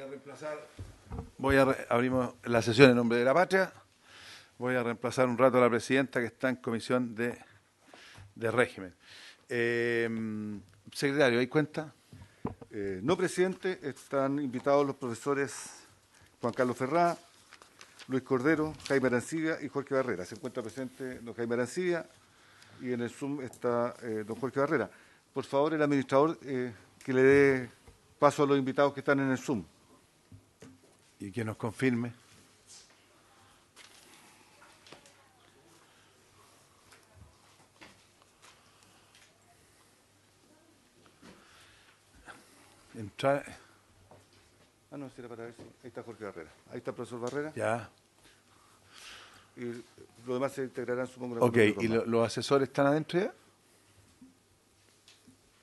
a reemplazar, voy a abrimos la sesión en nombre de la patria, voy a reemplazar un rato a la presidenta que está en comisión de, régimen. Eh, secretario, ¿hay cuenta? Eh, no presidente, están invitados los profesores Juan Carlos Ferrá, Luis Cordero, Jaime Arancibia y Jorge Barrera. Se encuentra presente don Jaime Arancibia y en el Zoom está eh, don Jorge Barrera. Por favor, el administrador que le dé paso a los invitados que están en el Zoom y que nos confirme. ¿Entra? Ah, no, era para ver si. Ahí está Jorge Barrera. Ahí está el profesor Barrera. Ya. Y lo demás se integrarán, supongo. Ok, ¿y los asesores están adentro ya?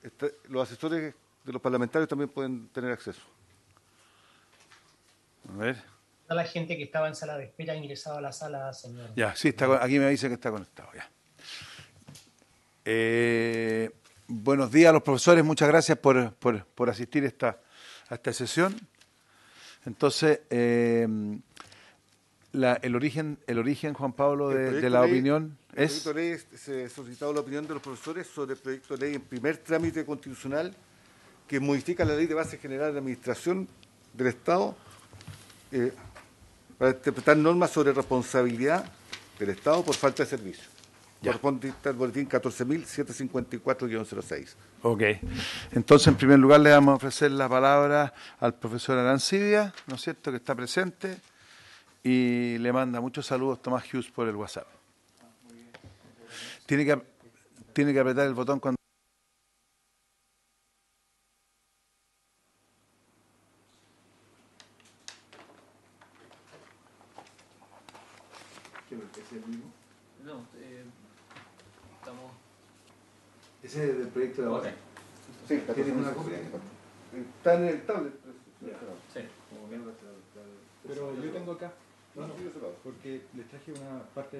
Este, los asesores de los parlamentarios también pueden tener acceso. A ver. la gente que estaba en sala de espera ingresado a la sala, señor. Ya, sí, está aquí me dice que está conectado, ya. Eh, buenos días a los profesores, muchas gracias por, por, por asistir esta, a esta sesión. Entonces, eh, la, el origen, el origen, Juan Pablo, de, la opinión el es. El ley eh, se ha solicitado la opinión de los profesores sobre el proyecto de ley en primer trámite constitucional que modifica la ley de base general de administración del Estado eh, para interpretar normas sobre responsabilidad del Estado por falta de servicio. Corresponde al boletín 14.754-06. Ok. Entonces, en primer lugar, le vamos a ofrecer la palabra al profesor Arancibia, ¿no es cierto?, que está presente y le manda muchos saludos Tomás Hughes por el WhatsApp. Tiene que, tiene que apretar el botón cuando...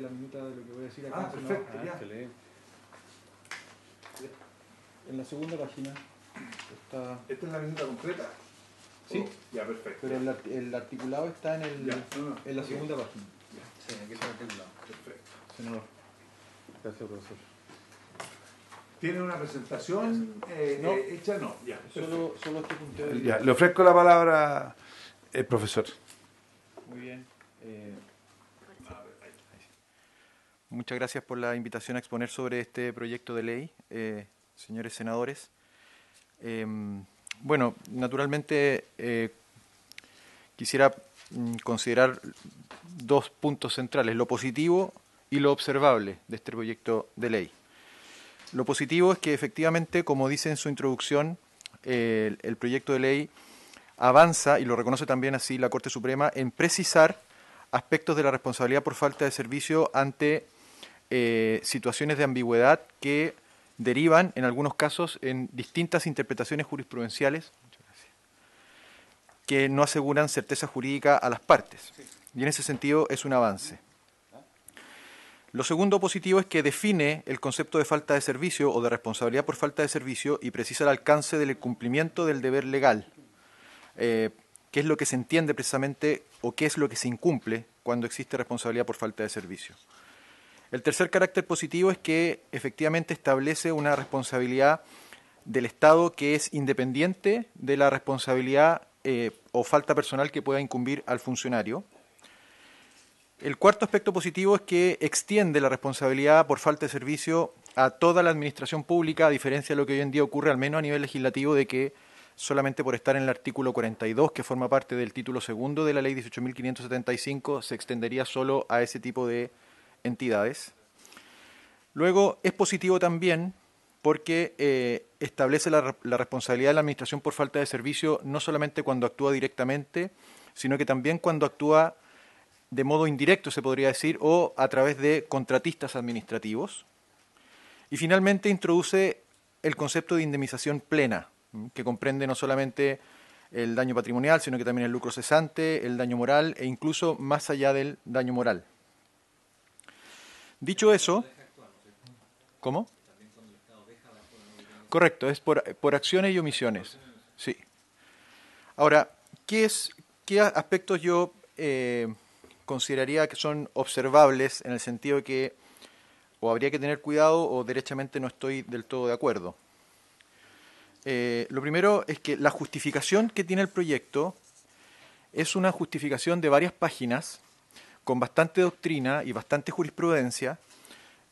la minuta de lo que voy a decir acá. Ah, perfecto, ah, eh, En la segunda página está... ¿Esta es la minuta completa? Sí. Oh, ya, perfecto. Pero el, articulado está en, el, en la segunda página. Ya. Sí, aquí está el articulado. Perfecto. Gracias, profesor. ¿Tiene una presentación eh, eh, hecha? No, ya. Solo, solo este punto Ya, le ofrezco la palabra, profesor. Muy bien. Eh, muchas gracias por la invitación a exponer sobre este proyecto de ley, eh, señores senadores. Em, bueno, naturalmente eh, quisiera mm, considerar dos puntos centrales, lo positivo y lo observable de este proyecto de ley. Lo positivo es que efectivamente, como dice en su introducción, el proyecto de ley avanza, y lo reconoce también así la Corte Suprema, en precisar aspectos de la responsabilidad por falta de servicio ante eh, situaciones de ambigüedad que derivan, en algunos casos, en distintas interpretaciones jurisprudenciales que no aseguran certeza jurídica a las partes. Y en ese sentido es un avance. Lo segundo positivo es que define el concepto de falta de servicio o de responsabilidad por falta de servicio y precisa el alcance del cumplimiento del deber legal, eh, qué es lo que se entiende precisamente o qué es lo que se incumple cuando existe responsabilidad por falta de servicio. El tercer carácter positivo es que efectivamente establece una responsabilidad del Estado que es independiente de la responsabilidad eh, o falta personal que pueda incumbir al funcionario. El cuarto aspecto positivo es que extiende la responsabilidad por falta de servicio a toda la administración pública, a diferencia de lo que hoy en día ocurre, al menos a nivel legislativo, de que solamente por estar en el artículo 42, que forma parte del título segundo de la ley 18.575, se extendería solo a ese tipo de entidades. Luego, es positivo también porque eh, establece la, la, responsabilidad de la Administración por falta de servicio no solamente cuando actúa directamente, sino que también cuando actúa de modo indirecto, se podría decir, o a través de contratistas administrativos. Y finalmente introduce el concepto de indemnización plena, que comprende no solamente el daño patrimonial, sino que también el lucro cesante, el daño moral e incluso más allá del daño moral. Dicho eso, ¿cómo? Correcto, es por, acciones y omisiones. Sí. Ahora, ¿qué, es, qué aspectos yo eh, consideraría que son observables en el sentido de que o habría que tener cuidado o derechamente no estoy del todo de acuerdo? Eh, lo primero es que la justificación que tiene el proyecto es una justificación de varias páginas con bastante doctrina y bastante jurisprudencia,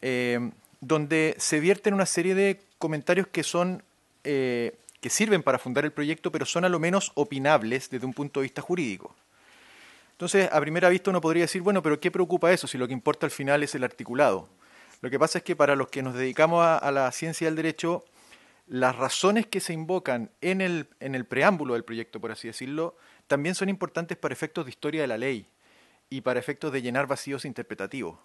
eh, donde se vierten una serie de comentarios que son eh, que sirven para fundar el proyecto, pero son a lo menos opinables desde un punto de vista jurídico. Entonces, a primera vista uno podría decir, bueno, pero ¿qué preocupa eso si lo que importa al final es el articulado? Lo que pasa es que para los que nos dedicamos a, a la ciencia del derecho, las razones que se invocan en el, en el preámbulo del proyecto, por así decirlo, también son importantes para efectos de historia de la ley y para efectos de llenar vacíos interpretativos.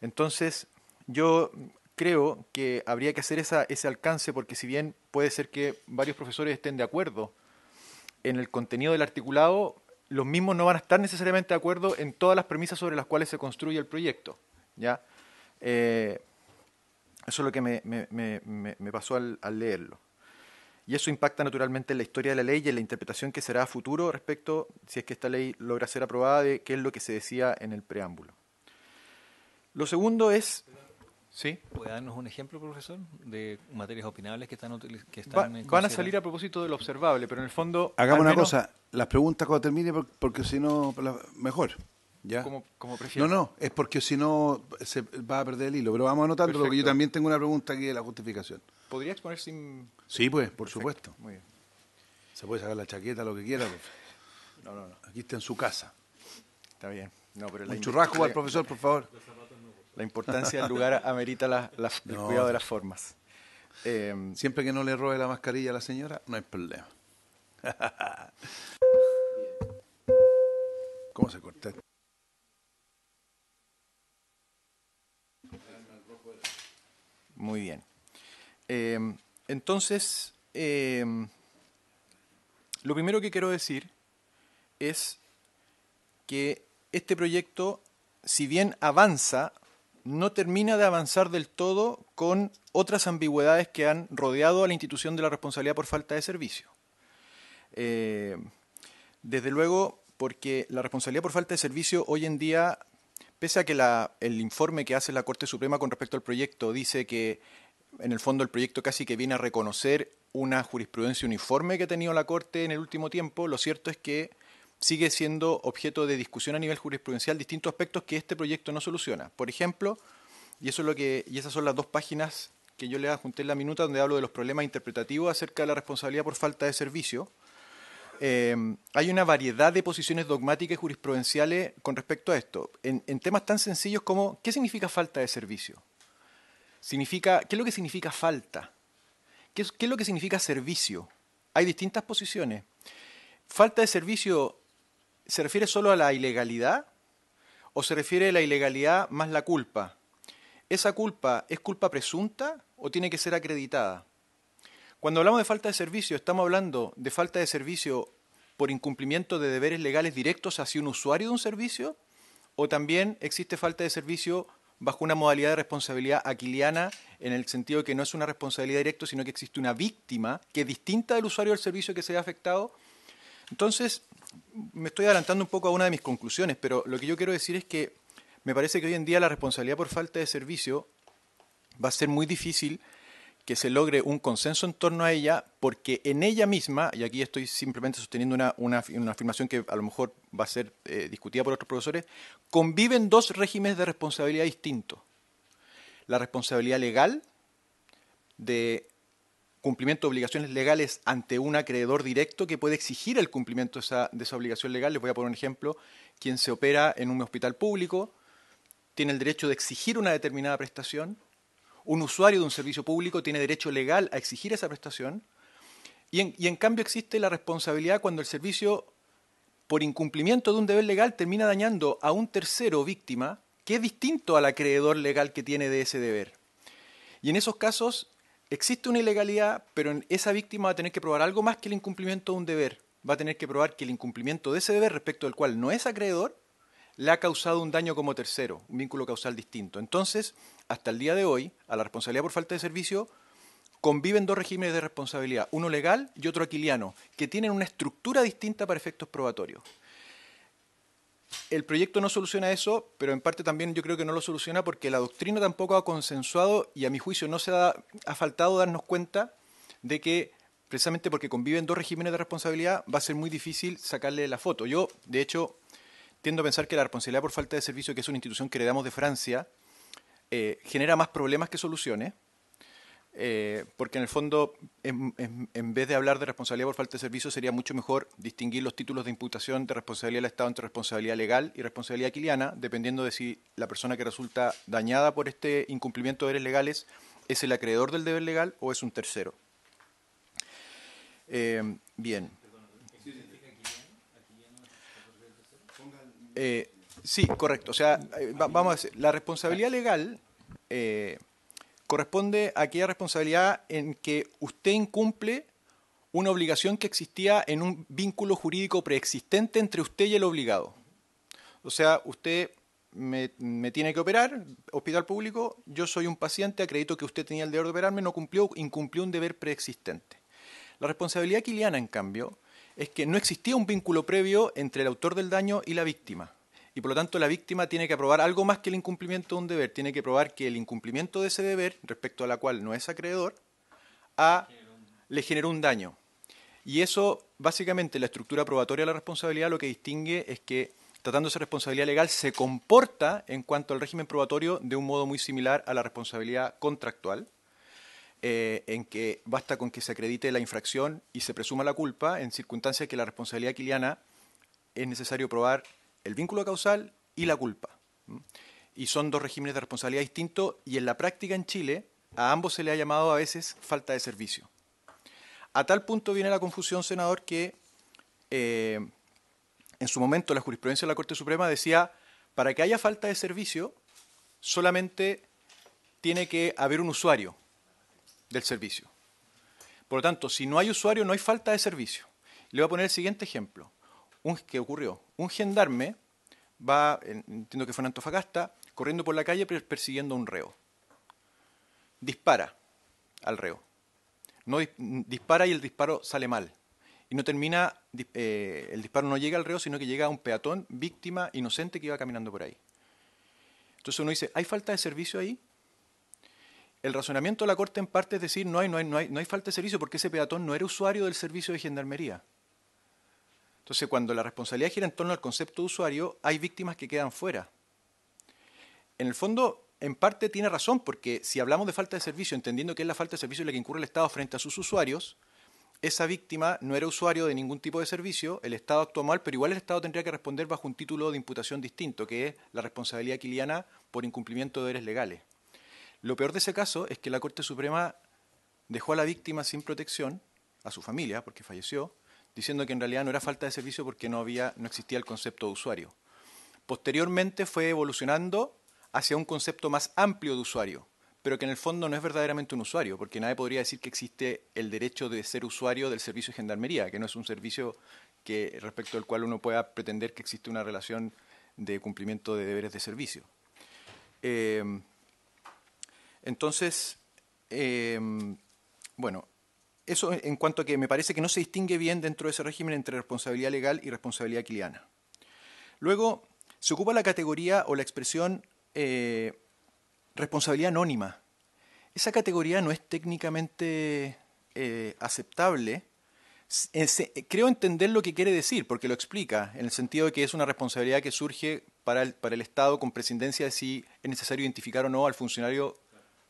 Entonces, yo creo que habría que hacer ese alcance porque si bien puede ser que varios profesores estén de acuerdo en el contenido del articulado, los mismos no van a estar necesariamente de acuerdo en todas las premisas sobre las cuales se construye el proyecto. ¿ya? Eh, eso es lo que me, pasó al leerlo y eso impacta naturalmente en la historia de la ley y en la interpretación que será a futuro respecto, si es que esta ley logra ser aprobada, de qué es lo que se decía en el preámbulo. Lo segundo es... ¿Sí? ¿Puede darnos un ejemplo, profesor, de materias opinables que están... Que van a salir a propósito del observable, pero en el fondo... Hagamos una cosa, las preguntas cuando termine, porque si no, mejor. ¿Ya? Como, como no, no, es porque si no se va a perder el hilo, pero vamos anotando, porque yo también tengo una pregunta aquí de la justificación. ¿Podrías poner sin...? Sí, pues, por supuesto. Muy bien. Se puede sacar la chaqueta, lo que quiera. Pues. No, no, no. Aquí está en su casa. Está bien. No, Un churrasco al profesor, por favor. La importancia del lugar amerita el cuidado de las formas. Em, Siempre que no le robe la mascarilla a la señora, no hay problema. ¿Cómo se corta esto? Muy bien. Em, entonces, em, lo primero que quiero decir es que este proyecto, si bien avanza, no termina de avanzar del todo con otras ambigüedades que han rodeado a la institución de la responsabilidad por falta de servicio. Em, desde luego, porque la responsabilidad por falta de servicio hoy en día, pese a que la, el informe que hace la Corte Suprema con respecto al proyecto dice que en el fondo el proyecto casi que viene a reconocer una jurisprudencia uniforme que ha tenido la Corte en el último tiempo, lo cierto es que sigue siendo objeto de discusión a nivel jurisprudencial distintos aspectos que este proyecto no soluciona. Por ejemplo, y eso es lo que y esas son las dos páginas que yo le adjunté en la minuta donde hablo de los problemas interpretativos acerca de la responsabilidad por falta de servicio. Eh, hay una variedad de posiciones dogmáticas y jurisprudenciales con respecto a esto, en temas tan sencillos como ¿qué significa falta de servicio? Significa, ¿Qué es lo que significa falta? ¿Qué es, ¿Qué es lo que significa servicio? Hay distintas posiciones. ¿Falta de servicio se refiere solo a la ilegalidad o se refiere a la ilegalidad más la culpa? ¿Esa culpa es culpa presunta o tiene que ser acreditada? Cuando hablamos de falta de servicio, estamos hablando de falta de servicio por incumplimiento de deberes legales directos hacia un usuario de un servicio o también existe falta de servicio bajo una modalidad de responsabilidad aquiliana en el sentido de que no es una responsabilidad directa, sino que existe una víctima que es distinta del usuario del servicio que se haya afectado. Entonces, me estoy adelantando un poco a una de mis conclusiones, pero lo que yo quiero decir es que me parece que hoy en día la responsabilidad por falta de servicio va a ser muy difícil que se logre un consenso en torno a ella, porque en ella misma, y aquí estoy simplemente sosteniendo una, afirmación que a lo mejor va a ser eh, discutida por otros profesores, conviven dos regímenes de responsabilidad distintos. La responsabilidad legal de cumplimiento de obligaciones legales ante un acreedor directo que puede exigir el cumplimiento de esa, de esa obligación legal. Les voy a poner un ejemplo. Quien se opera en un hospital público tiene el derecho de exigir una determinada prestación un usuario de un servicio público tiene derecho legal a exigir esa prestación y en, cambio existe la responsabilidad cuando el servicio, por incumplimiento de un deber legal, termina dañando a un tercero víctima, que es distinto al acreedor legal que tiene de ese deber. Y en esos casos existe una ilegalidad, pero esa víctima va a tener que probar algo más que el incumplimiento de un deber. Va a tener que probar que el incumplimiento de ese deber respecto al cual no es acreedor le ha causado un daño como tercero, un vínculo causal distinto. Entonces, hasta el día de hoy, a la responsabilidad por falta de servicio conviven dos regímenes de responsabilidad, uno legal y otro aquiliano, que tienen una estructura distinta para efectos probatorios. El proyecto no soluciona eso, pero en parte también yo creo que no lo soluciona porque la doctrina tampoco ha consensuado y a mi juicio no se ha, ha faltado darnos cuenta de que precisamente porque conviven dos regímenes de responsabilidad va a ser muy difícil sacarle la foto. Yo, de hecho, tiendo a pensar que la responsabilidad por falta de servicio, que es una institución que heredamos de Francia, eh, genera más problemas que soluciones, eh, porque en el fondo, en, vez de hablar de responsabilidad por falta de servicio, sería mucho mejor distinguir los títulos de imputación de responsabilidad del Estado entre responsabilidad legal y responsabilidad quiliana, dependiendo de si la persona que resulta dañada por este incumplimiento de deberes legales es el acreedor del deber legal o es un tercero. Eh, bien. Eh, sí, correcto. O sea, eh, vamos a decir, la responsabilidad legal eh, corresponde a aquella responsabilidad en que usted incumple una obligación que existía en un vínculo jurídico preexistente entre usted y el obligado. O sea, usted me, me, tiene que operar, hospital público, yo soy un paciente, acredito que usted tenía el deber de operarme, no cumplió, incumplió un deber preexistente. La responsabilidad quiliana, en cambio, es que no existía un vínculo previo entre el autor del daño y la víctima. Y por lo tanto la víctima tiene que aprobar algo más que el incumplimiento de un deber, tiene que probar que el incumplimiento de ese deber, respecto a la cual no es acreedor, le generó un daño. Y eso, básicamente, la estructura probatoria de la responsabilidad lo que distingue es que, tratándose de responsabilidad legal, se comporta en cuanto al régimen probatorio de un modo muy similar a la responsabilidad contractual. Eh, en que basta con que se acredite la infracción y se presuma la culpa en circunstancias que la responsabilidad quiliana es necesario probar el vínculo causal y la culpa. Y son dos regímenes de responsabilidad distintos y en la práctica en Chile a ambos se le ha llamado a veces falta de servicio. A tal punto viene la confusión, senador, que eh, en su momento la jurisprudencia de la Corte Suprema decía, para que haya falta de servicio, solamente tiene que haber un usuario, del servicio. Por lo tanto, si no hay usuario, no hay falta de servicio. Le voy a poner el siguiente ejemplo. Un, ¿Qué ocurrió? Un gendarme va, entiendo que fue en Antofagasta, corriendo por la calle persiguiendo a un reo. Dispara al reo. No dispara y el disparo sale mal. Y no termina, eh, el disparo no llega al reo, sino que llega a un peatón, víctima inocente que iba caminando por ahí. Entonces uno dice, ¿hay falta de servicio ahí? el razonamiento de la Corte en parte es decir, no hay, no hay, no hay, no hay falta de servicio porque ese peatón no era usuario del servicio de gendarmería. Entonces, cuando la responsabilidad gira en torno al concepto de usuario, hay víctimas que quedan fuera. En el fondo, en parte tiene razón, porque si hablamos de falta de servicio, entendiendo que es la falta de servicio la que incurre el Estado frente a sus usuarios, esa víctima no era usuario de ningún tipo de servicio, el Estado actuó mal, pero igual el Estado tendría que responder bajo un título de imputación distinto, que es la responsabilidad quiliana por incumplimiento de deberes legales. Lo peor de ese caso es que la Corte Suprema dejó a la víctima sin protección, a su familia, porque falleció, diciendo que en realidad no era falta de servicio porque no, había, no existía el concepto de usuario. Posteriormente fue evolucionando hacia un concepto más amplio de usuario, pero que en el fondo no es verdaderamente un usuario, porque nadie podría decir que existe el derecho de ser usuario del servicio de gendarmería, que no es un servicio que, respecto al cual uno pueda pretender que existe una relación de cumplimiento de deberes de servicio. Eh, entonces, em, bueno, eso en cuanto a que me parece que no se distingue bien dentro de ese régimen entre responsabilidad legal y responsabilidad quiliana. Luego, se ocupa la categoría o la expresión eh, responsabilidad anónima. Esa categoría no es técnicamente eh, aceptable. Eh, creo entender lo que quiere decir, porque lo explica, en el sentido de que es una responsabilidad que surge para el, para el Estado con presidencia de si es necesario identificar o no al funcionario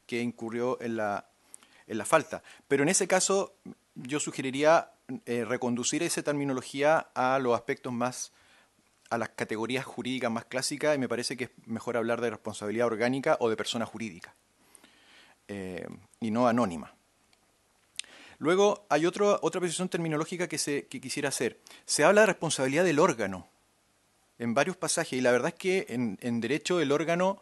que incurrió en la, en la falta. Pero en ese caso yo sugeriría eh, reconducir esa terminología a los aspectos más, a las categorías jurídicas más clásicas y me parece que es mejor hablar de responsabilidad orgánica o de persona jurídica eh, y no anónima. Luego hay otro, otra posición terminológica que, se, que quisiera hacer. Se habla de responsabilidad del órgano en varios pasajes y la verdad es que en, en derecho el órgano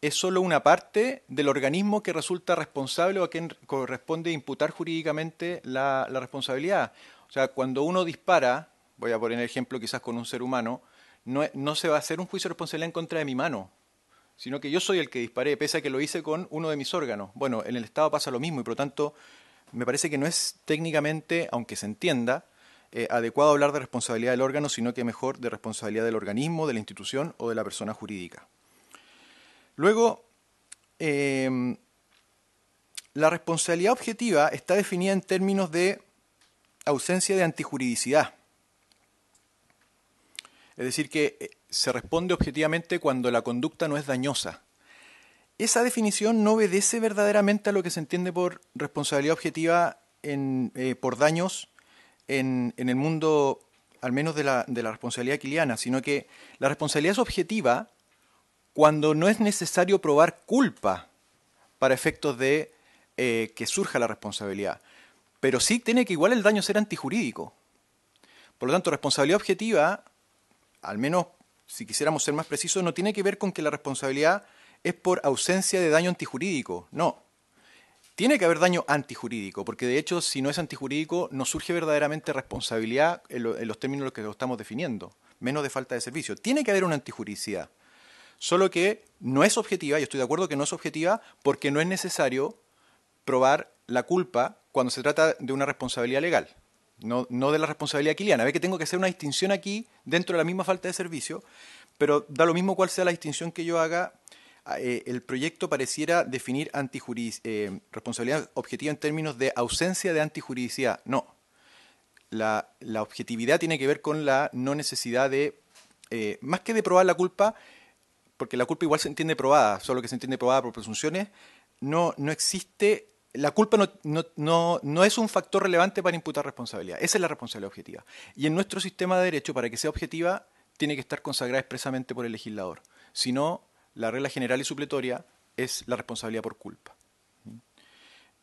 es solo una parte del organismo que resulta responsable o a quien corresponde imputar jurídicamente la, responsabilidad. O sea, cuando uno dispara, voy a poner el ejemplo quizás con un ser humano, no, se va a hacer un juicio de responsabilidad en contra de mi mano, sino que yo soy el que disparé, pese a que lo hice con uno de mis órganos. Bueno, en el Estado pasa lo mismo y por lo tanto me parece que no es técnicamente, aunque se entienda, eh, adecuado hablar de responsabilidad del órgano, sino que mejor de responsabilidad del organismo, de la institución o de la persona jurídica. Luego, em, la responsabilidad objetiva está definida en términos de ausencia de antijuridicidad. Es decir, que eh, se responde objetivamente cuando la conducta no es dañosa. Esa definición no obedece verdaderamente a lo que se entiende por responsabilidad objetiva eh, por daños en, el mundo, al menos de la, de la responsabilidad quiliana, sino que la responsabilidad es objetiva cuando no es necesario probar culpa para efectos de eh, que surja la responsabilidad. Pero sí tiene que igual el daño ser antijurídico. Por lo tanto, responsabilidad objetiva, al menos si quisiéramos ser más precisos, no tiene que ver con que la responsabilidad es por ausencia de daño antijurídico. No. Tiene que haber daño antijurídico, porque de hecho, si no es antijurídico, no surge verdaderamente responsabilidad en, en los términos en los que lo estamos definiendo, menos de falta de servicio. Tiene que haber una antijuricidad. Solo que no es objetiva, y estoy de acuerdo que no es objetiva, porque no es necesario probar la culpa cuando se trata de una responsabilidad legal, no, no de la responsabilidad quiliana. Ve que tengo que hacer una distinción aquí dentro de la misma falta de servicio, pero da lo mismo cuál sea la distinción que yo haga. Ah, eh, el proyecto pareciera definir antijuris eh, responsabilidad objetiva en términos de ausencia de antijuridicidad. No. La, la, objetividad tiene que ver con la no necesidad de, eh, más que de probar la culpa, porque la culpa igual se entiende probada, solo que se entiende probada por presunciones, no, no existe, la culpa no, no, no, es un factor relevante para imputar responsabilidad, esa es la responsabilidad objetiva. Y en nuestro sistema de derecho, para que sea objetiva, tiene que estar consagrada expresamente por el legislador, si no, la regla general y supletoria es la responsabilidad por culpa. ¿Mm?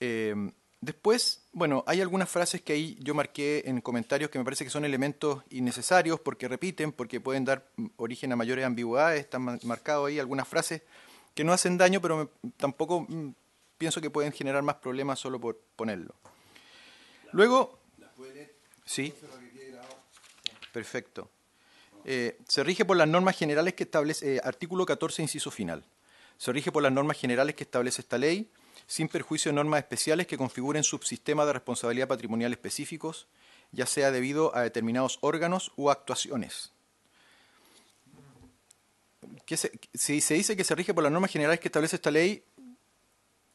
Eh, Después, bueno, hay algunas frases que ahí yo marqué en comentarios que me parece que son elementos innecesarios porque repiten, porque pueden dar origen a mayores ambigüedades, están marcados ahí algunas frases que no hacen daño, pero tampoco mm, pienso que pueden generar más problemas solo por ponerlo. Luego... Sí. Perfecto. Eh, se rige por las normas generales que establece eh, artículo 14, inciso final. Se rige por las normas generales que establece esta ley sin perjuicio de normas especiales que configuren subsistemas de responsabilidad patrimonial específicos, ya sea debido a determinados órganos o actuaciones. si se dice que se rige por las normas generales que establece esta ley,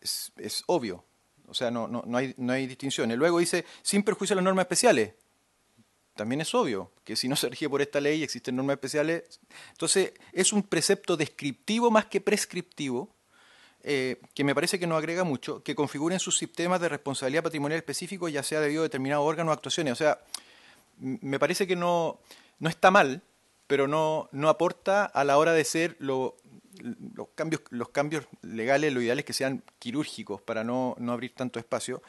es, obvio. O sea, no, hay, no hay distinciones. Luego dice, sin perjuicio de las normas especiales. También es obvio que si no se rige por esta ley existen normas especiales. Entonces, es un precepto descriptivo más que prescriptivo eh, que me parece que no agrega mucho, que configuren sus sistemas de responsabilidad patrimonial específico, ya sea debido a determinados órgano o actuaciones. O sea, me parece que no, no está mal, pero no, no aporta a la hora de ser los, cambios, los cambios legales, lo ideal es que sean quirúrgicos para no, no abrir tanto espacio.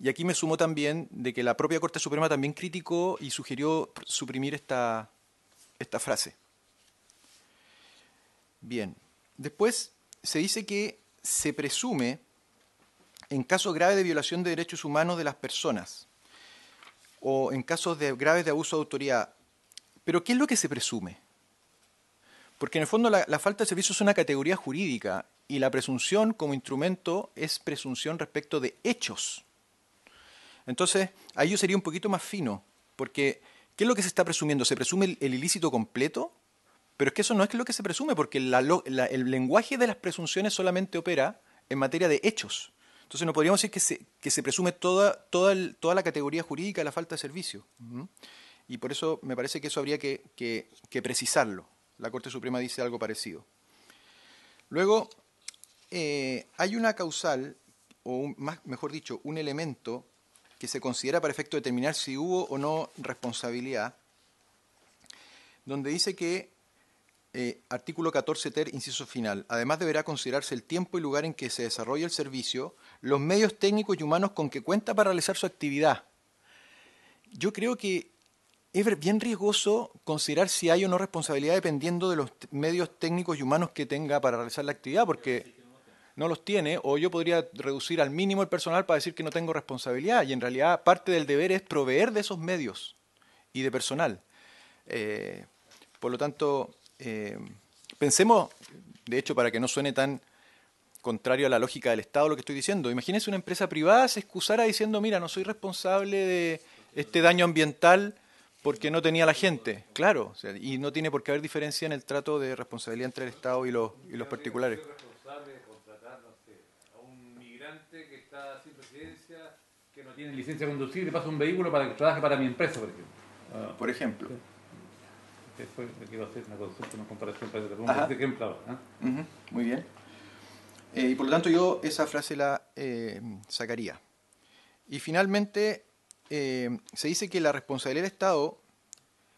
Y aquí me sumo también de que la propia Corte Suprema también criticó y sugirió suprimir esta, esta frase. Bien, después se dice que se presume en casos graves de violación de derechos humanos de las personas o en casos de graves de abuso de autoridad. Pero ¿qué es lo que se presume? Porque en el fondo la, falta de servicio es una categoría jurídica y la presunción como instrumento es presunción respecto de hechos. Entonces, ahí yo sería un poquito más fino, porque ¿qué es lo que se está presumiendo? ¿Se presume el ilícito completo pero es que eso no es lo que se presume, porque el lenguaje de las presunciones solamente opera en materia de hechos. Entonces no podríamos decir que se, que se presume toda, la categoría jurídica de la falta de servicio. Y por eso me parece que eso habría que, precisarlo. La Corte Suprema dice algo parecido. Luego, eh, hay una causal, o más, mejor dicho, un elemento que se considera para efecto determinar si hubo o no responsabilidad, donde dice que eh, artículo 14 ter, inciso final. Además deberá considerarse el tiempo y lugar en que se desarrolla el servicio, los medios técnicos y humanos con que cuenta para realizar su actividad. Yo creo que es bien riesgoso considerar si hay o no responsabilidad dependiendo de los medios técnicos y humanos que tenga para realizar la actividad, porque no los tiene, o yo podría reducir al mínimo el personal para decir que no tengo responsabilidad, y en realidad parte del deber es proveer de esos medios y de personal. Eh, por lo tanto, eh, pensemos, de hecho, para que no suene tan contrario a la lógica del Estado lo que estoy diciendo, imagínese una empresa privada se excusara diciendo, mira, no soy responsable de este daño ambiental porque no tenía la gente, claro, y no tiene por qué haber diferencia en el trato de responsabilidad entre el Estado y los, y los particulares. que no tiene licencia de conducir y pasa un vehículo para que trabaje para mi empresa, por ejemplo. Muy bien. Eh, y por lo tanto yo esa frase la eh, sacaría. Y finalmente eh, se dice que la responsabilidad del Estado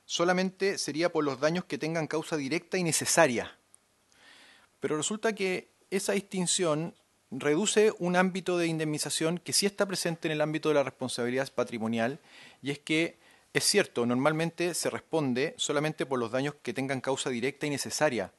solamente sería por los daños que tengan causa directa y necesaria. Pero resulta que esa distinción reduce un ámbito de indemnización que sí está presente en el ámbito de la responsabilidad patrimonial y es que es cierto, normalmente se responde solamente por los daños que tengan causa directa y necesaria,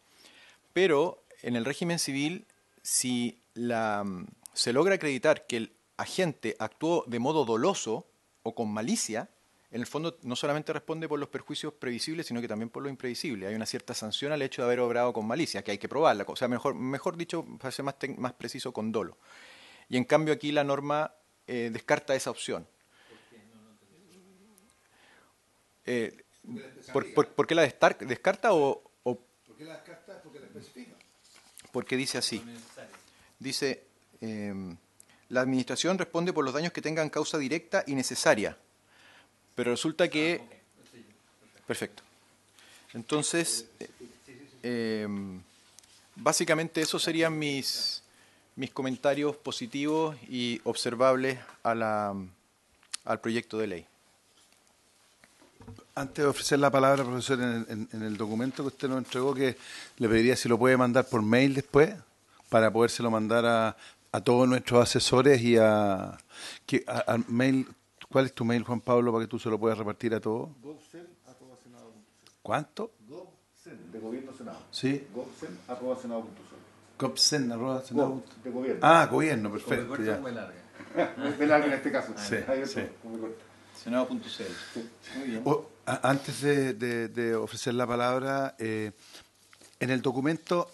pero en el régimen civil, si mm, se logra acreditar que el agente actuó de modo doloso o con malicia, en el fondo no solamente responde por los perjuicios previsibles, sino que también por lo imprevisible. Hay una cierta sanción al hecho de haber obrado con malicia, que hay que probarla. O sea, mejor, dicho, para ser más, más preciso, con dolo. Y en cambio aquí la norma eh, descarta esa opción. Eh, por, qué la descarta o, ¿Por qué la descarta? Porque la especifica. Porque dice así. Dice, em, la administración responde por los daños que tengan causa directa y necesaria. Pero resulta que... Ah, perfecto. Entonces, em, básicamente esos serían mis, mis comentarios positivos y observables a al proyecto de ley. Antes de ofrecer la palabra, profesor, en, el documento que usted nos entregó, que le pediría si lo puede mandar por mail después, para podérselo mandar a, a todos nuestros asesores y a, que, a, mail. ¿Cuál es tu mail, Juan Pablo, para que tú se lo puedas repartir a todos? ¿Cuánto? Gobsen, de gobierno senado. Sí. Gobsen, arroba, senado. Gobsen, arroba, senado. de gobierno. Ah, gobierno, perfecto. Como corta, ya. Muy larga. muy larga en este caso. Sí, corta antes de, ofrecer la palabra, eh, en el documento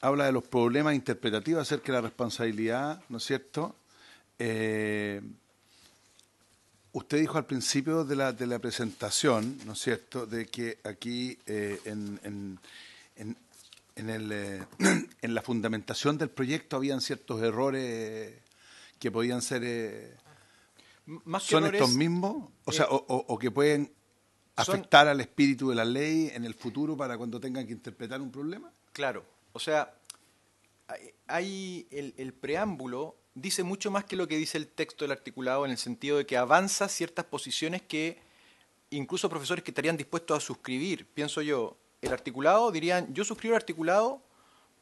habla de los problemas interpretativos acerca de la responsabilidad, ¿no es cierto? Eh, usted dijo al principio de la, presentación, ¿no es cierto?, de que aquí eh, en, en la fundamentación del proyecto habían ciertos errores que podían ser ¿Son estos mismos? O sea, o, que pueden afectar al espíritu de la ley en el futuro para cuando tengan que interpretar un problema? Claro. O sea, hay el, preámbulo dice mucho más que lo que dice el texto del articulado en el sentido de que avanza ciertas posiciones que incluso profesores que estarían dispuestos a suscribir, pienso yo, el articulado, dirían, yo suscribo el articulado,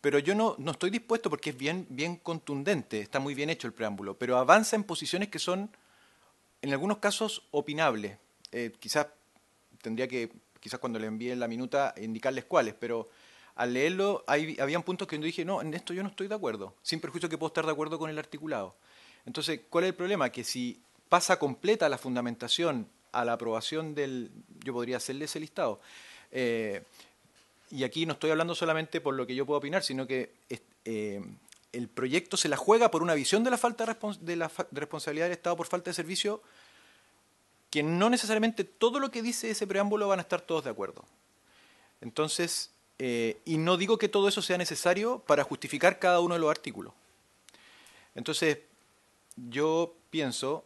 pero yo no, no estoy dispuesto porque es bien, bien contundente, está muy bien hecho el preámbulo, pero avanza en posiciones que son en algunos casos opinable. Eh, quizás tendría que, quizás cuando le envíe la minuta, indicarles cuáles, pero al leerlo hay, habían puntos que yo dije, no, en esto yo no estoy de acuerdo, sin perjuicio que puedo estar de acuerdo con el articulado. Entonces, ¿cuál es el problema? Que si pasa completa la fundamentación a la aprobación del, yo podría hacerle ese listado. Eh, y aquí no estoy hablando solamente por lo que yo puedo opinar, sino que eh, el proyecto se la juega por una visión de la falta de, la responsabilidad del Estado por falta de servicio, que no necesariamente todo lo que dice ese preámbulo van a estar todos de acuerdo. Entonces, eh, y no digo que todo eso sea necesario para justificar cada uno de los artículos. Entonces, yo pienso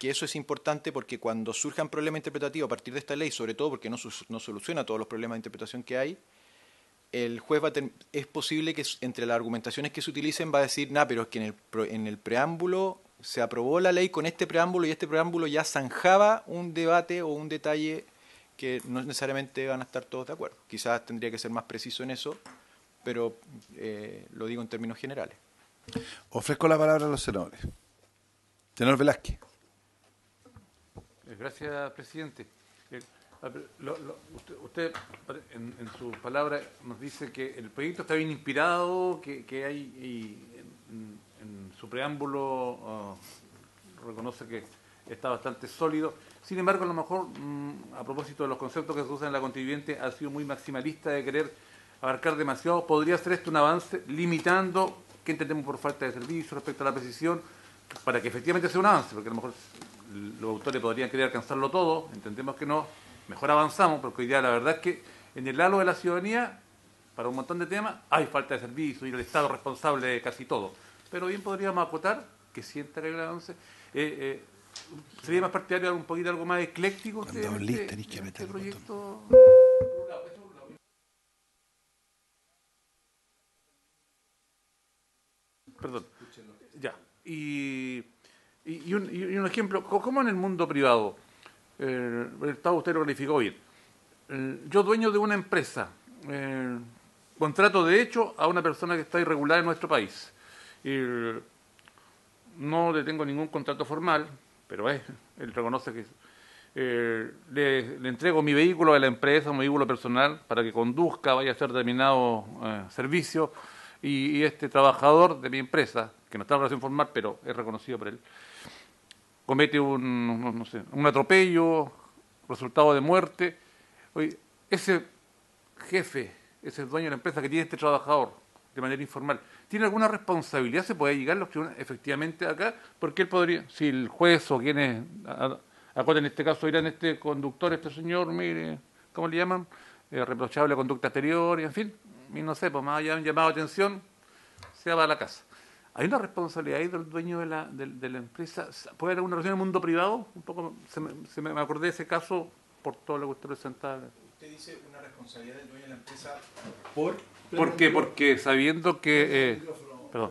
que eso es importante porque cuando surjan problemas interpretativos a partir de esta ley, sobre todo porque no soluciona todos los problemas de interpretación que hay, el juez va es posible que entre las argumentaciones que se utilicen va a decir, nada pero es que en el, preámbulo se aprobó la ley con este preámbulo y este preámbulo ya zanjaba un debate o un detalle que no necesariamente van a estar todos de acuerdo. Quizás tendría que ser más preciso en eso, pero eh, lo digo en términos generales. Ofrezco la palabra a los senadores. Tenor Velázquez. Eh, gracias, presidente. Eh, usted, en, su palabra nos dice que el proyecto está bien inspirado, que, hay en, su preámbulo ah, reconoce que está bastante sólido. Sin embargo, a lo mejor, mm, a propósito de los conceptos que se usan en la constituyente, ha sido muy maximalista de querer abarcar demasiado. ¿Podría ser esto un avance limitando qué entendemos por falta de servicio respecto a la precisión para que efectivamente sea un avance? Porque a lo mejor los autores podrían querer alcanzarlo todo, entendemos que no mejor avanzamos, porque hoy día la verdad es que en el lado de la ciudadanía, para un montón de temas, hay falta de servicio y el Estado responsable de casi todo. Pero bien podríamos acotar que si entra regla 11, eh, eh, sería más partidario un poquito algo más ecléctico. Este que este proyecto. Perdón. Ya. Y, un, y un ejemplo, ¿cómo en el mundo privado? Eh, el Estado usted lo calificó bien. Eh, yo dueño de una empresa, eh, contrato de hecho a una persona que está irregular en nuestro país. no le tengo ningún contrato formal, pero él reconoce que le, entrego mi vehículo a la empresa, un vehículo personal, para que conduzca, vaya a hacer determinado servicio, y, y este trabajador de mi empresa, que no está en relación formal, pero es reconocido por él, comete un, no sé, un atropello, resultado de muerte. Oye, ese jefe, ese dueño de la empresa que tiene este trabajador de manera informal, ¿tiene alguna responsabilidad? ¿Se puede llegar los tribunales efectivamente acá? Porque él podría, si el juez o quienes en este caso irán este conductor, este señor, mire, ¿cómo le llaman? Eh, reprochable conducta anterior, y en fin, no sé, pues más allá han llamado atención, se va a la casa hay una responsabilidad ahí del dueño de la, la empresa. ¿Puede haber una relación en el mundo privado? Un poco se me, se acordé de ese caso por todo lo que usted presentaba. Usted dice una responsabilidad del dueño de la empresa por... ¿Por qué? Porque sabiendo que... Eh, perdón.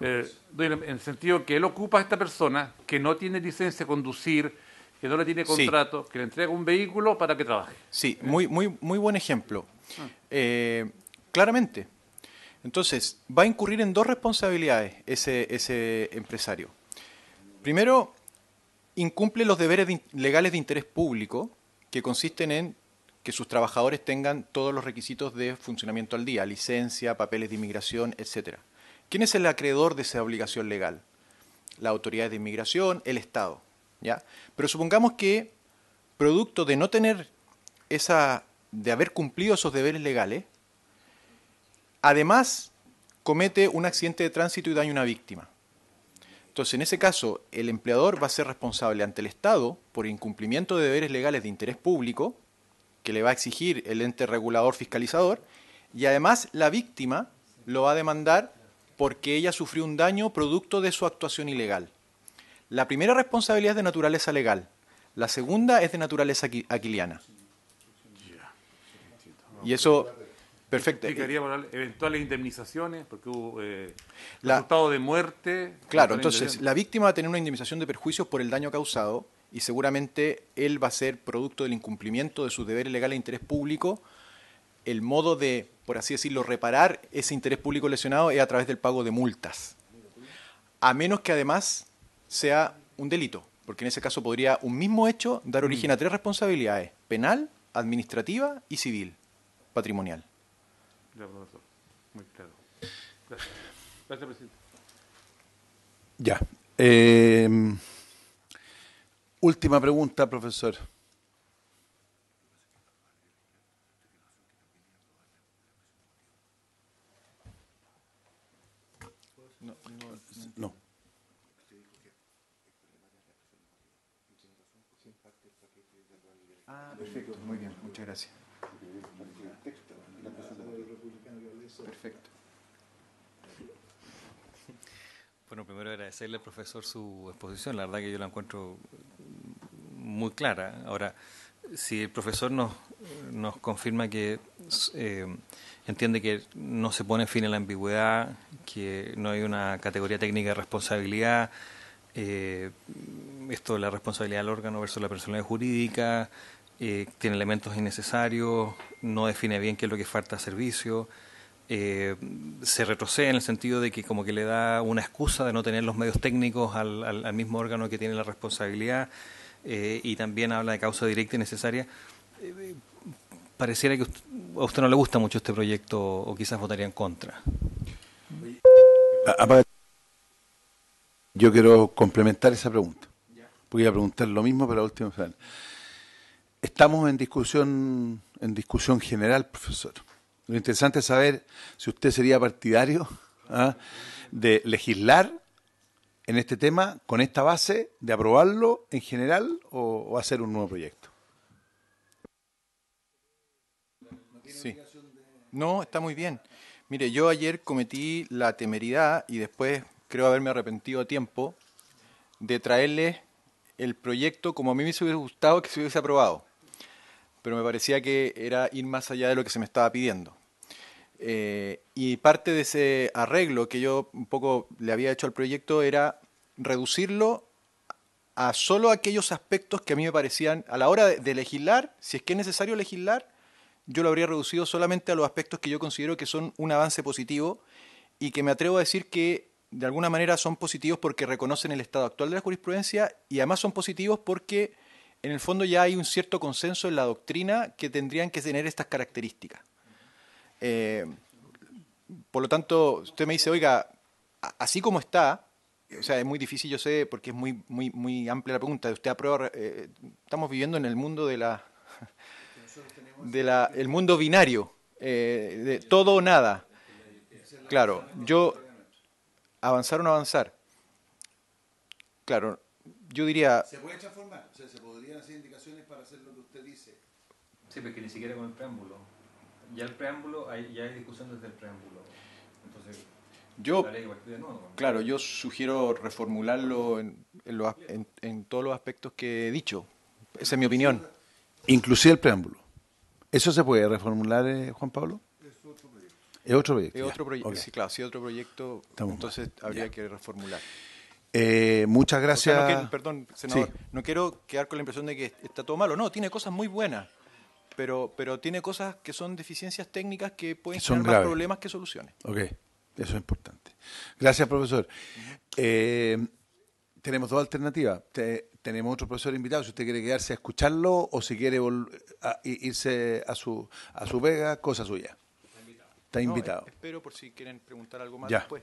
Eh, en el sentido que él ocupa a esta persona que no tiene licencia de conducir, que no le tiene contrato, que le entrega un vehículo para que trabaje. Sí, muy, muy, muy buen ejemplo. Ah. Eh, claramente, entonces, va a incurrir en dos responsabilidades ese, empresario. Primero, incumple los deberes legales de interés público, que consisten en que sus trabajadores tengan todos los requisitos de funcionamiento al día, licencia, papeles de inmigración, etc. ¿Quién es el acreedor de esa obligación legal? La autoridad de inmigración, el Estado. ¿ya? Pero supongamos que, producto de no tener esa, de haber cumplido esos deberes legales, además comete un accidente de tránsito y daña a una víctima. Entonces, en ese caso, el empleador va a ser responsable ante el Estado por incumplimiento de deberes legales de interés público, que le va a exigir el ente regulador fiscalizador, y además la víctima lo va a demandar porque ella sufrió un daño producto de su actuación ilegal. La primera responsabilidad es de naturaleza legal, la segunda es de naturaleza aquiliana. Y eso Perfecto. eventuales indemnizaciones, porque hubo eh, la, de muerte. Claro, entonces la víctima va a tener una indemnización de perjuicios por el daño causado y seguramente él va a ser producto del incumplimiento de su deberes legales de interés público. El modo de, por así decirlo, reparar ese interés público lesionado es a través del pago de multas. A menos que además sea un delito, porque en ese caso podría un mismo hecho dar origen mm. a tres responsabilidades, penal, administrativa y civil, patrimonial de profesor. Muy claro. Gracias. presidente. Ya. Eh, última pregunta, profesor. No, no, no. Ah, perfecto, muy bien, muchas gracias. Perfecto. Bueno, primero agradecerle al profesor su exposición. La verdad que yo la encuentro muy clara. Ahora, si el profesor nos, nos confirma que eh, entiende que no se pone fin a la ambigüedad, que no hay una categoría técnica de responsabilidad, eh, esto de la responsabilidad del órgano versus la personalidad jurídica, eh, tiene elementos innecesarios, no define bien qué es lo que falta servicio. Eh, se retrocede en el sentido de que como que le da una excusa de no tener los medios técnicos al, mismo órgano que tiene la responsabilidad eh, y también habla de causa directa y necesaria. Eh, pareciera que a usted no le gusta mucho este proyecto o quizás votaría en contra. Yo quiero complementar esa pregunta. Voy a preguntar lo mismo, para la última Estamos en discusión, en discusión general, profesor lo interesante es saber si usted sería partidario ¿ah? de legislar en este tema con esta base, de aprobarlo en general o, hacer un nuevo proyecto. No, está muy bien. Mire, yo ayer cometí la temeridad y después creo haberme arrepentido a tiempo de traerle el proyecto como a mí me hubiese gustado que se hubiese aprobado pero me parecía que era ir más allá de lo que se me estaba pidiendo. Eh, y parte de ese arreglo que yo un poco le había hecho al proyecto era reducirlo a solo aquellos aspectos que a mí me parecían, a la hora de legislar, si es que es necesario legislar, yo lo habría reducido solamente a los aspectos que yo considero que son un avance positivo y que me atrevo a decir que de alguna manera son positivos porque reconocen el estado actual de la jurisprudencia y además son positivos porque en el fondo ya hay un cierto consenso en la doctrina que tendrían que tener estas características. Eh, por lo tanto, usted me dice, oiga, así como está, o sea, es muy difícil, yo sé, porque es muy, muy, muy amplia la pregunta. Usted aprueba, eh, estamos viviendo en el mundo de la, de la, el mundo binario, eh, de todo o nada. Claro, yo avanzar o no avanzar. Claro, yo diría... Se puede transformar, o sea, se podrían hacer indicaciones para hacer lo que usted dice. Sí, que ni siquiera con el preámbulo. Ya el preámbulo, hay, ya hay discusión desde el preámbulo. Entonces, yo, claro, yo sugiero reformularlo en, en, en, en, todos los aspectos que he dicho. Esa es mi opinión. Inclusive el preámbulo. ¿Eso se puede reformular, eh, Juan Pablo? Es otro proyecto. Es otro proyecto. Sí, claro, si sí, otro proyecto, entonces habría que reformular. Eh, muchas gracias. perdón, senador. No quiero quedar con la impresión de que está todo malo. No, tiene cosas muy buenas, pero, pero tiene cosas que son deficiencias técnicas que pueden ser más problemas que soluciones. Ok, eso es importante. Gracias, profesor. Eh, tenemos dos alternativas. tenemos otro profesor invitado, si usted quiere quedarse a escucharlo o si quiere irse a su, a su vega, cosa suya. Está invitado. espero por si quieren preguntar algo más ya. después.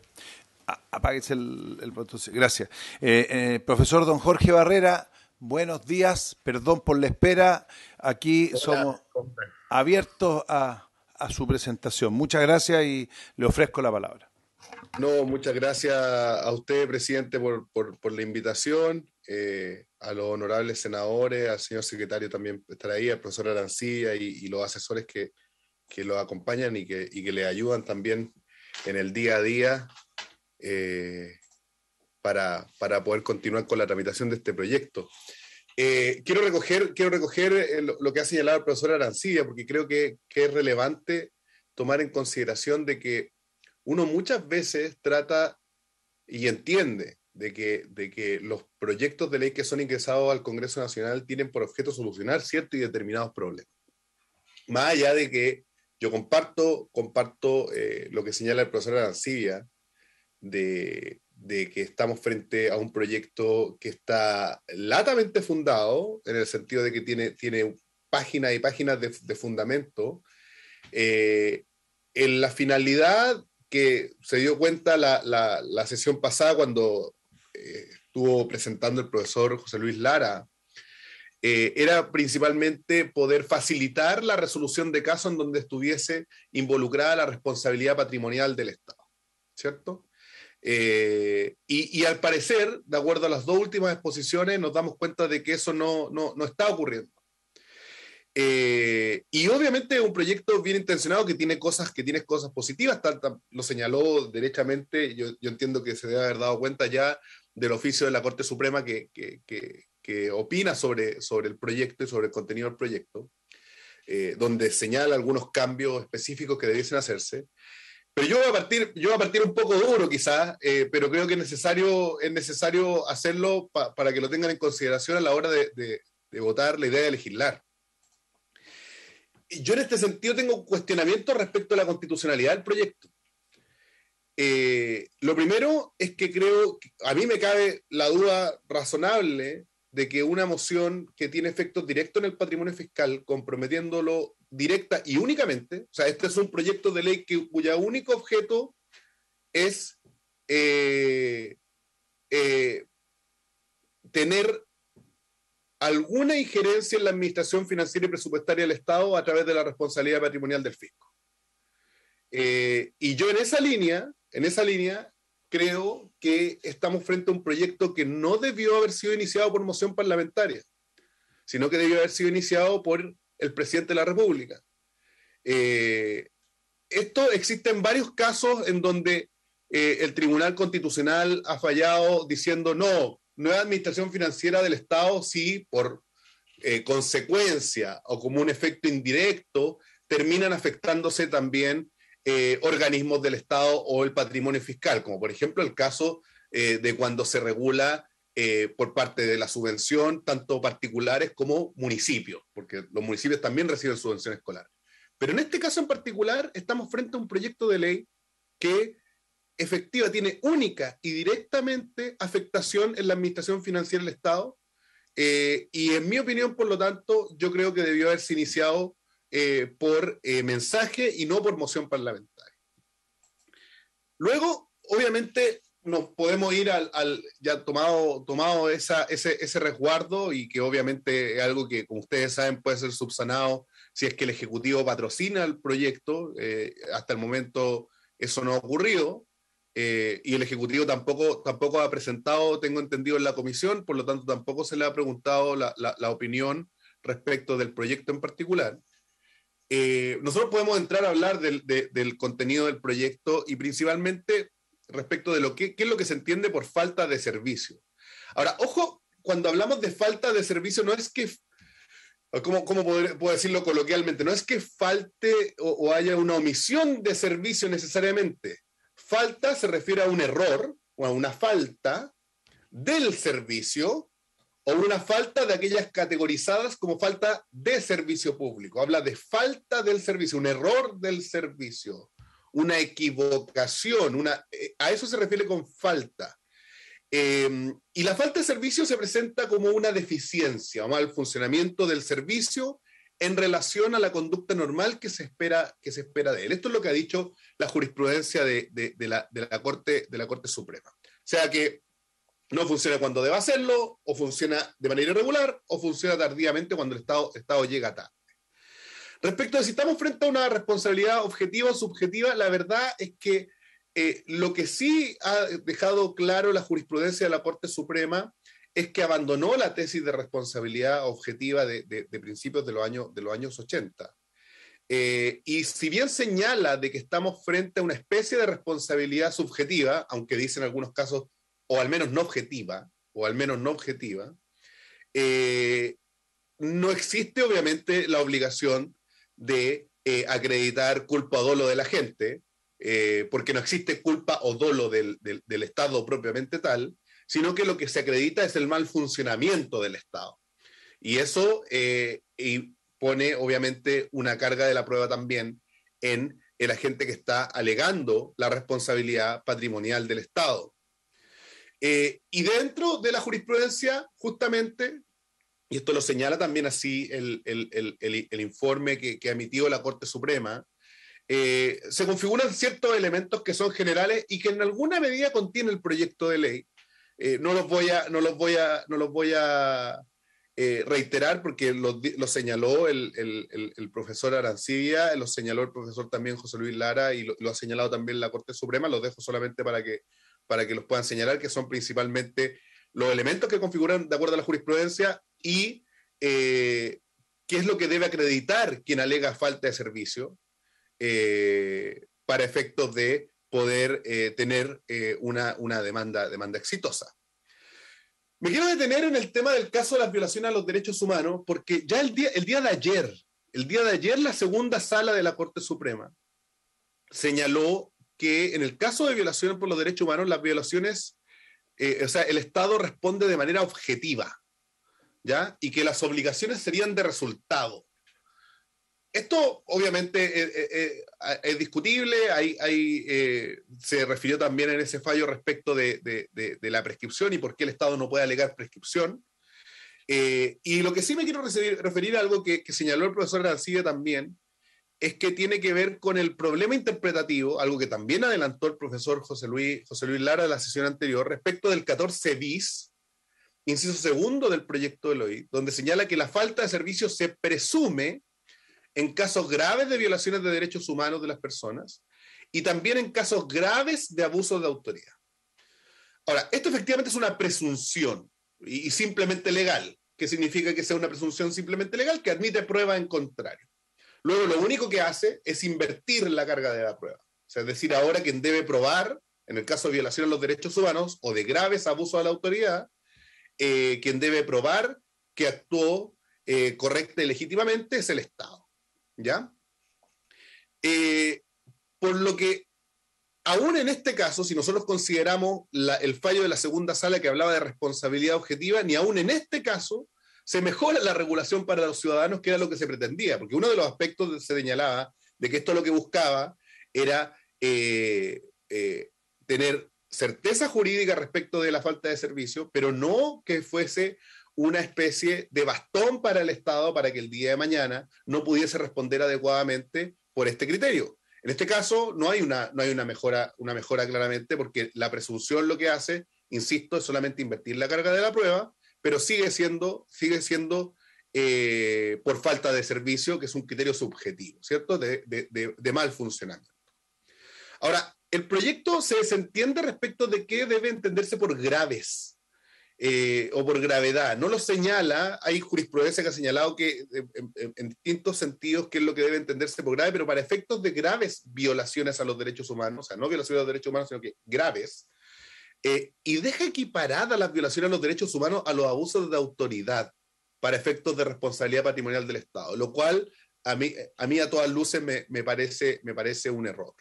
Apáguese el, el Gracias. Eh, eh, profesor don Jorge Barrera, buenos días. Perdón por la espera. Aquí somos abiertos a, su presentación. Muchas gracias y le ofrezco la palabra. No, muchas gracias a usted, presidente, por, la invitación, eh, a los honorables senadores, al señor secretario también estar ahí, al profesor Arancilla y, los asesores que, lo acompañan y que le ayudan también en el día a día eh, para, poder continuar con la tramitación de este proyecto. Eh, quiero recoger, quiero recoger eh, lo, que ha señalado el profesor Arancibia, porque creo que, es relevante tomar en consideración de que uno muchas veces trata y entiende de que, de que los proyectos de ley que son ingresados al Congreso Nacional tienen por objeto solucionar ciertos y determinados problemas. Más allá de que yo comparto, comparto lo que señala el profesor Arancibia de, que estamos frente a un proyecto que está latamente fundado, en el sentido de que tiene, tiene páginas y páginas de, fundamento, eh, en la finalidad que se dio cuenta la, sesión pasada cuando eh, estuvo presentando el profesor José Luis Lara, eh, era principalmente poder facilitar la resolución de casos en donde estuviese involucrada la responsabilidad patrimonial del Estado, ¿cierto? Eh, y, al parecer, de acuerdo a las dos últimas exposiciones, nos damos cuenta de que eso no, no, no está ocurriendo. Eh, y obviamente es un proyecto bien intencionado que tiene cosas, que tiene cosas positivas, lo señaló derechamente, yo, yo, entiendo que se debe haber dado cuenta ya del oficio de la Corte Suprema que, que, que, que opina sobre, sobre el proyecto y sobre el contenido del proyecto, eh, donde señala algunos cambios específicos que debiesen hacerse. Pero yo voy a partir, yo a partir un poco duro quizás, eh, pero creo que es necesario, es necesario hacerlo para que lo tengan en consideración a la hora de, votar la idea de legislar. Yo en este sentido tengo un cuestionamiento respecto a la constitucionalidad del proyecto. Eh, lo primero es que creo, a mí me cabe la duda razonable de que una moción que tiene efectos directos en el patrimonio fiscal, comprometiéndolo directa y únicamente, o sea, este es un proyecto de ley que, cuya único objeto es eh, eh, tener alguna injerencia en la administración financiera y presupuestaria del Estado a través de la responsabilidad patrimonial del fisco. Eh, y yo en esa línea, en esa línea, creo que estamos frente a un proyecto que no debió haber sido iniciado por moción parlamentaria, sino que debió haber sido iniciado por el presidente de la República. Eh, esto existen varios casos en donde eh, el Tribunal Constitucional ha fallado diciendo no, nueva administración financiera del Estado sí por eh, consecuencia o como un efecto indirecto terminan afectándose también organismos del Estado o el patrimonio fiscal, como por ejemplo el caso de cuando se regula eh, por parte de la subvención, tanto particulares como municipios, porque los municipios también reciben subvención escolar. Pero en este caso en particular estamos frente a un proyecto de ley que efectiva tiene única y directamente afectación en la administración financiera del Estado. Eh, y en mi opinión, por lo tanto, yo creo que debió haberse iniciado eh, por mensaje y no por moción parlamentaria. Luego, obviamente, nos podemos ir al, ya tomado, tomado ese, resguardo y que obviamente es algo que, como ustedes saben, puede ser subsanado si es que el Ejecutivo patrocina el proyecto. Eh, hasta el momento eso no ha ocurrido eh, y el Ejecutivo tampoco, tampoco ha presentado, tengo entendido, en la comisión, por lo tanto tampoco se le ha preguntado la, opinión respecto del proyecto en particular. Eh, nosotros podemos entrar a hablar del, del contenido del proyecto y principalmente respecto de lo que qué es lo que se entiende por falta de servicio. Ahora, ojo, cuando hablamos de falta de servicio, no es que, como puedo decirlo coloquialmente? No es que falte o, o, haya una omisión de servicio necesariamente. Falta se refiere a un error o a una falta del servicio o una falta de aquellas categorizadas como falta de servicio público. Habla de falta del servicio, un error del servicio una equivocación, una, eh, a eso se refiere con falta. Em, y la falta de servicio se presenta como una deficiencia, o mal funcionamiento del servicio en relación a la conducta normal que se espera, que se espera de él. Esto es lo que ha dicho la jurisprudencia de, la, corte, de la Corte Suprema. O sea que no funciona cuando deba hacerlo, o funciona de manera irregular, o funciona tardíamente cuando el Estado, estado llega tarde. Respecto a si estamos frente a una responsabilidad objetiva o subjetiva, la verdad es que eh, lo que sí ha dejado claro la jurisprudencia de la Corte Suprema es que abandonó la tesis de responsabilidad objetiva de, principios de los, años, de los años 80. Eh, y si bien señala de que estamos frente a una especie de responsabilidad subjetiva, aunque dice en algunos casos, o al menos no objetiva, o al menos no objetiva, eh, no existe obviamente la obligación de eh, acreditar culpa o dolo de la gente, eh, porque no existe culpa o dolo del, Estado propiamente tal, sino que lo que se acredita es el mal funcionamiento del Estado. Y eso eh, pone obviamente una carga de la prueba también en la gente que está alegando la responsabilidad patrimonial del Estado. y dentro de la jurisprudencia, justamente, y esto lo señala también así el, informe que, que, emitió la Corte Suprema, eh, se configuran ciertos elementos que son generales y que en alguna medida contiene el proyecto de ley. Eh, no los voy a, no los voy a, no los voy a eh, reiterar porque lo, señaló el, profesor Arancibia, lo señaló el profesor también José Luis Lara y lo, ha señalado también la Corte Suprema. Los dejo solamente para que, para que los puedan señalar, que son principalmente los elementos que configuran, de acuerdo a la jurisprudencia, y eh, qué es lo que debe acreditar quien alega falta de servicio eh, para efectos de poder eh, tener una, una, demanda, demanda exitosa. Me quiero detener en el tema del caso de las violaciones a los derechos humanos, porque ya el día, el día de ayer, el día de ayer la segunda sala de la Corte Suprema señaló que en el caso de violaciones por los derechos humanos, las violaciones, o sea, el Estado responde de manera objetiva. Y que las obligaciones serían de resultado. Esto obviamente eh, eh, eh, es discutible, hay, se refirió también en ese fallo respecto de, la prescripción y por qué el Estado no puede alegar prescripción. y lo que sí me quiero referir a algo que, señaló el profesor García también, es que tiene que ver con el problema interpretativo, algo que también adelantó el profesor José Luis, José Luis Lara en la sesión anterior, respecto del 14 bis, inciso segundo del proyecto del Ley, donde señala que la falta de servicio se presume en casos graves de violaciones de derechos humanos de las personas y también en casos graves de abuso de autoridad. Ahora, esto efectivamente es una presunción y, simplemente legal, ¿Qué significa que sea una presunción simplemente legal que admite prueba en contrario. Luego, lo único que hace es invertir la carga de la prueba. O sea, es decir, ahora quien debe probar, en el caso de violación a los derechos humanos o de graves abusos a la autoridad, eh, quien debe probar que actuó eh, correcta y legítimamente es el Estado. ¿Ya? Eh, por lo que, aún en este caso, si nosotros consideramos el fallo de la segunda sala que hablaba de responsabilidad objetiva, ni aún en este caso se mejora la regulación para los ciudadanos, que era lo que se pretendía, porque uno de los aspectos se señalaba de que esto lo que buscaba era tener certeza jurídica respecto de la falta de servicio, pero no que fuese una especie de bastón para el Estado para que el día de mañana no pudiese responder adecuadamente por este criterio. En este caso no hay una, no hay una, mejora, una mejora claramente porque la presunción lo que hace, insisto, es solamente invertir la carga de la prueba, pero sigue siendo, sigue siendo eh, por falta de servicio, que es un criterio subjetivo, ¿cierto? De, de mal funcionamiento. Ahora, el proyecto se desentiende respecto de qué debe entenderse por graves eh, o por gravedad. No lo señala, hay jurisprudencia que ha señalado que eh, en, distintos sentidos qué es lo que debe entenderse por grave, pero para efectos de graves violaciones a los derechos humanos, o sea, no violaciones a los derechos humanos, sino que graves, eh, y deja equiparada las violaciones a los derechos humanos a los abusos de autoridad para efectos de responsabilidad patrimonial del Estado, lo cual a mí a, mí a todas luces me parece, me parece un error.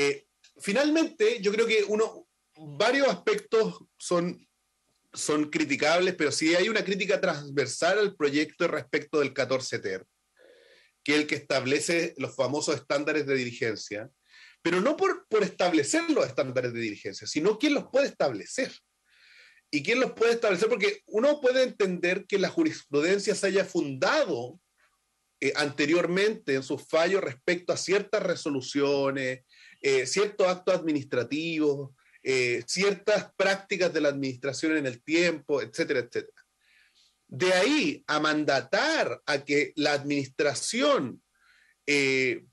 Eh, finalmente, yo creo que uno, varios aspectos son, son criticables, pero sí hay una crítica transversal al proyecto respecto del 14TER, que es el que establece los famosos estándares de dirigencia, pero no por, por establecer los estándares de dirigencia, sino quién los puede establecer. ¿Y quién los puede establecer? Porque uno puede entender que la jurisprudencia se haya fundado eh, anteriormente en sus fallos respecto a ciertas resoluciones, eh, ciertos actos administrativos, eh, ciertas prácticas de la administración en el tiempo, etcétera, etcétera. De ahí a mandatar a que la administración, eh,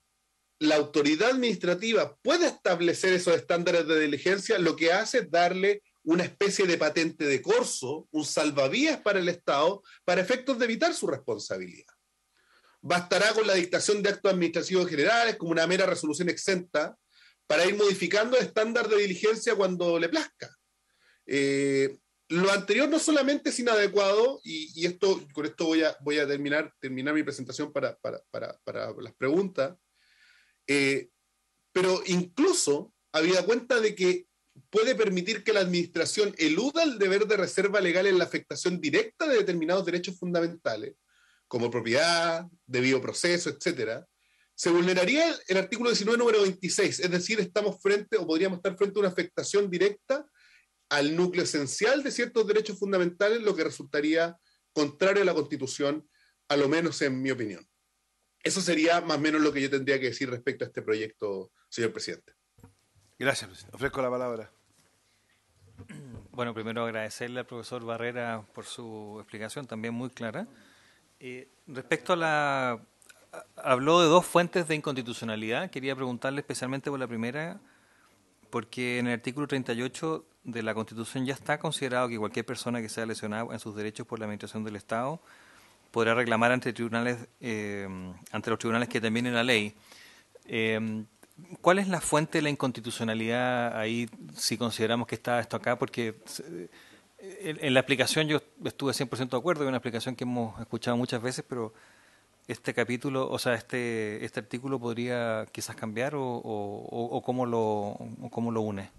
la autoridad administrativa pueda establecer esos estándares de diligencia, lo que hace es darle una especie de patente de corso, un salvavías para el Estado, para efectos de evitar su responsabilidad. Bastará con la dictación de actos administrativos generales como una mera resolución exenta, para ir modificando el estándar de diligencia cuando le plazca. Eh, lo anterior no solamente es inadecuado, y, esto, con esto voy a, voy a terminar, terminar mi presentación para, las preguntas, eh, pero incluso había cuenta de que puede permitir que la administración eluda el deber de reserva legal en la afectación directa de determinados derechos fundamentales, como propiedad, debido proceso, etcétera, se vulneraría el, artículo 19, número 26, es decir, estamos frente o podríamos estar frente a una afectación directa al núcleo esencial de ciertos derechos fundamentales, lo que resultaría contrario a la Constitución, a lo menos en mi opinión. Eso sería más o menos lo que yo tendría que decir respecto a este proyecto, señor presidente. Gracias, Ofrezco la palabra. Bueno, primero agradecerle al profesor Barrera por su explicación, también muy clara. Eh, respecto a la habló de dos fuentes de inconstitucionalidad. Quería preguntarle especialmente por la primera, porque en el artículo 38 de la Constitución ya está considerado que cualquier persona que sea lesionada en sus derechos por la administración del Estado podrá reclamar ante tribunales, eh, ante los tribunales que también la ley. Eh, ¿Cuál es la fuente de la inconstitucionalidad ahí, si consideramos que está esto acá? Porque eh, en la aplicación yo estuve 100% de acuerdo, es una aplicación que hemos escuchado muchas veces, pero este capítulo, o sea, este, este artículo podría quizás cambiar o, o, cómo, lo, lo une?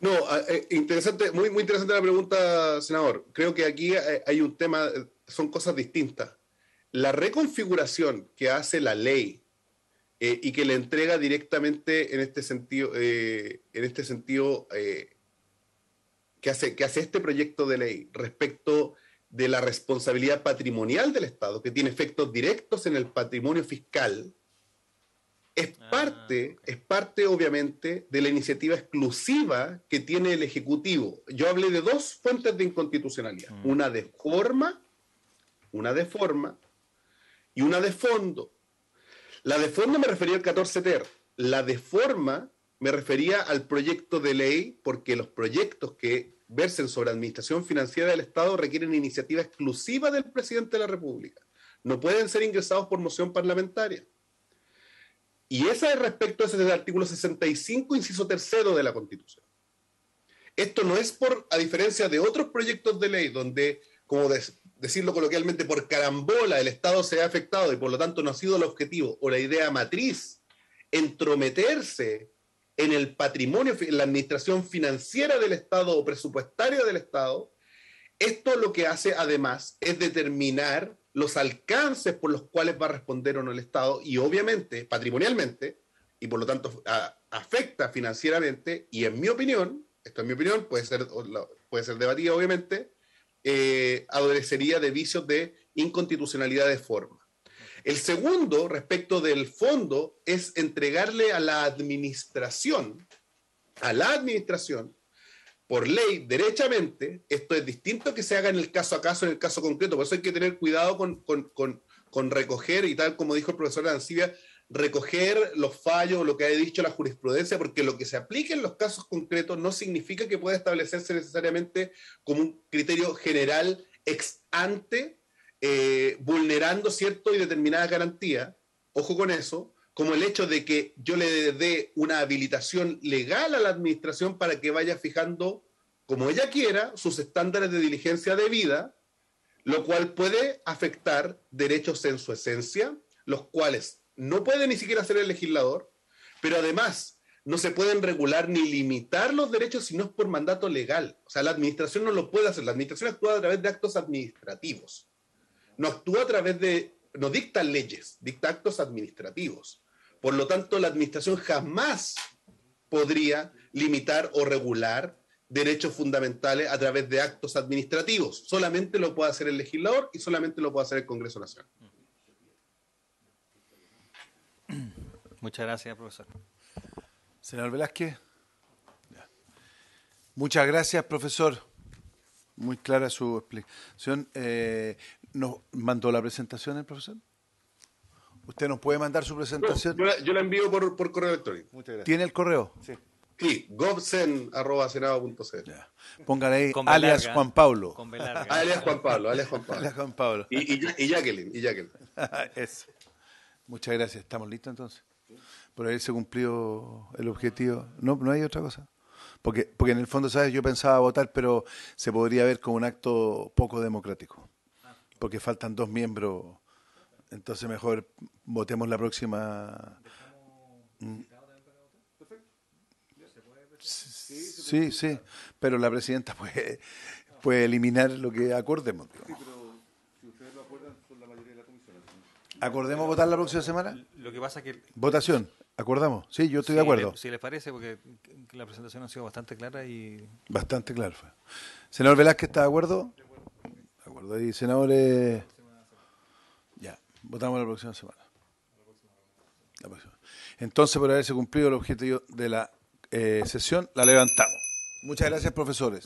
No, ah, eh, interesante, muy, muy interesante la pregunta, senador. Creo que aquí eh, hay un tema, son cosas distintas. La reconfiguración que hace la ley eh, y que le entrega directamente en este sentido, en este sentido que, hace, que hace este proyecto de ley respecto a de la responsabilidad patrimonial del Estado, que tiene efectos directos en el patrimonio fiscal, es ah, parte, es parte obviamente de la iniciativa exclusiva que tiene el Ejecutivo. Yo hablé de dos fuentes de inconstitucionalidad, mm. una de forma, una de forma y una de fondo. La de fondo me refería al 14 TER, la de forma me refería al proyecto de ley porque los proyectos que versen sobre administración financiera del Estado requieren iniciativa exclusiva del presidente de la República. No pueden ser ingresados por moción parlamentaria. Y esa es respecto a ese del artículo 65, inciso tercero de la Constitución. Esto no es por, a diferencia de otros proyectos de ley, donde, como decirlo coloquialmente, por carambola el Estado se ha afectado y por lo tanto no ha sido el objetivo o la idea matriz entrometerse en el patrimonio, en la administración financiera del Estado o presupuestaria del Estado, esto lo que hace además es determinar los alcances por los cuales va a responder o no el Estado y obviamente patrimonialmente y por lo tanto afecta financieramente y en mi opinión, esto en mi opinión, puede ser, puede ser obviamente, eh, adolecería de vicios de inconstitucionalidad de forma. El segundo, respecto del fondo, es entregarle a la administración, a la administración, por ley, derechamente, esto es distinto que se haga en el caso a caso, en el caso concreto, por eso hay que tener cuidado con, recoger, y tal como dijo el profesor Dancibia, recoger los fallos, lo que ha dicho la jurisprudencia, porque lo que se aplique en los casos concretos no significa que pueda establecerse necesariamente como un criterio general ex ante eh, vulnerando cierto y determinada garantía ojo con eso, como el hecho de que yo le dé una habilitación legal a la administración para que vaya fijando, como ella quiera, sus estándares de diligencia debida, lo cual puede afectar derechos en su esencia, los cuales no puede ni siquiera hacer el legislador, pero además no se pueden regular ni limitar los derechos si no es por mandato legal. O sea, la administración no lo puede hacer, la administración actúa a través de actos administrativos no actúa a través de, no dicta leyes, dicta actos administrativos. Por lo tanto, la administración jamás podría limitar o regular derechos fundamentales a través de actos administrativos. Solamente lo puede hacer el legislador y solamente lo puede hacer el Congreso Nacional. Mm. Muchas gracias, profesor. Señor Velázquez. Muchas gracias, profesor. Muy clara su explicación. Eh, ¿Nos mandó la presentación el profesor? ¿Usted nos puede mandar su presentación? yo, la, yo, la, envío por, por, correo electrónico. Muchas gracias. ¿Tiene el correo? Sí. Sí, gobsen.senado.cl. ahí alias, Juan Pablo. alias Juan Pablo. Alias Juan Pablo, Juan Pablo. Y, Jacqueline. Y Jacqueline. Eso. Muchas gracias. ¿Estamos listos entonces? Por se cumplió el objetivo. No, no hay otra cosa. Porque, porque en el fondo, ¿sabes? Yo pensaba votar, pero se podría ver como un acto poco democrático porque faltan dos miembros. Entonces mejor votemos la próxima. Sí, sí, pero la presidenta puede, puede eliminar lo que acordemos. ¿Acordemos votar la próxima semana? Lo que pasa que... Votación, acordamos. Sí, yo estoy de acuerdo. si les parece, porque la presentación ha sido bastante clara y... Bastante clara. Senador Velázquez, ¿está de acuerdo? senadores. Ya, votamos la próxima semana. Entonces, por haberse cumplido el objetivo de la eh, sesión, la levantamos. Muchas gracias, profesores.